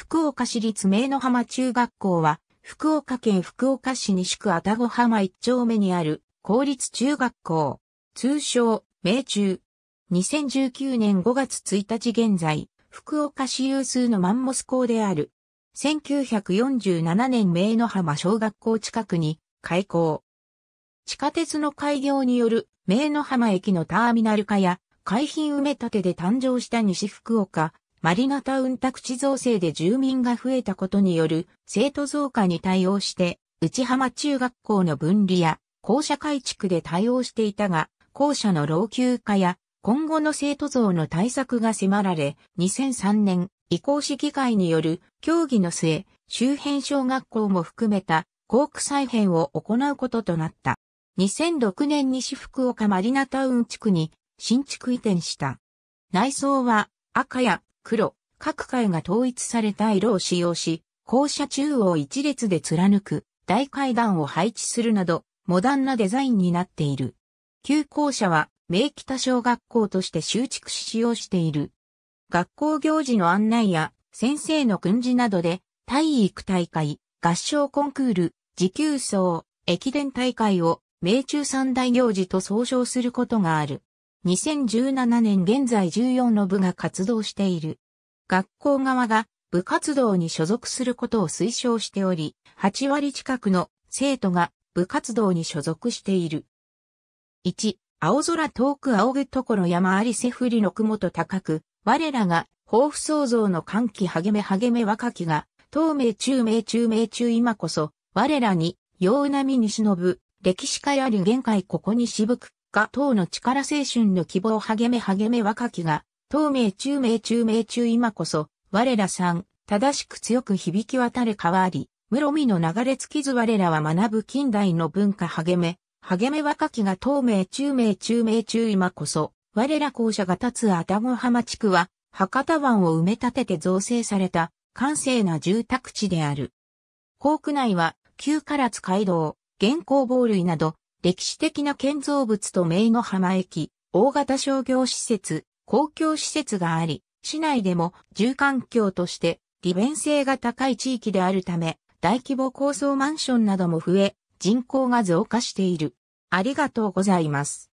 福岡市立名の浜中学校は、福岡県福岡市西区愛宕浜一丁目にある公立中学校、通称、名中。2019年5月1日現在、福岡市有数のマンモス校である。1947年名の浜小学校近くに開校。地下鉄の開業による名の浜駅のターミナル化や海浜埋め立てで誕生した西福岡マリナタウン宅地造成で住民が増えたことによる生徒増加に対応して、内浜中学校の分離や校舎改築で対応していたが、校舎の老朽化や今後の生徒像の対策が迫られ、2003年、移行市議会による協議の末、周辺小学校も含めた校区再編を行うこととなった。2006年に私福岡マリナタウン地区に新築移転した。内装は赤や黒、各階が統一された色を使用し、校舎中央一列で貫く大階段を配置するなど、モダンなデザインになっている。旧校舎は、明北小学校として修築し使用している。学校行事の案内や、先生の訓示などで、体育大会、合唱コンクール、持久走、駅伝大会を、明中三大行事と総称することがある。2017年現在14の部が活動している。学校側が部活動に所属することを推奨しており、8割近くの生徒が部活動に所属している。1、青空遠く仰ぐところ山ありせふりの雲と高く、我らが抱負創造の歓喜励め励め若きが、東明中明中明中今こそ、我らに、陽波に忍ぶ、歴史家やり限界ここに渋く、が党の力青春の希望励め励め若きが、透明中明中明中今こそ、我らさん、正しく強く響き渡る変わり、室見の流れ尽きず我らは学ぶ近代の文化励め、励め若きが透明中明中明中今こそ、我ら校舎が立つ愛宕浜地区は、博多湾を埋め立てて造成された、閑静な住宅地である。校区内は、旧唐津街道、現行防類など、歴史的な建造物と名の浜駅、大型商業施設、公共施設があり、市内でも住環境として利便性が高い地域であるため、大規模高層マンションなども増え、人口が増加している。ありがとうございます。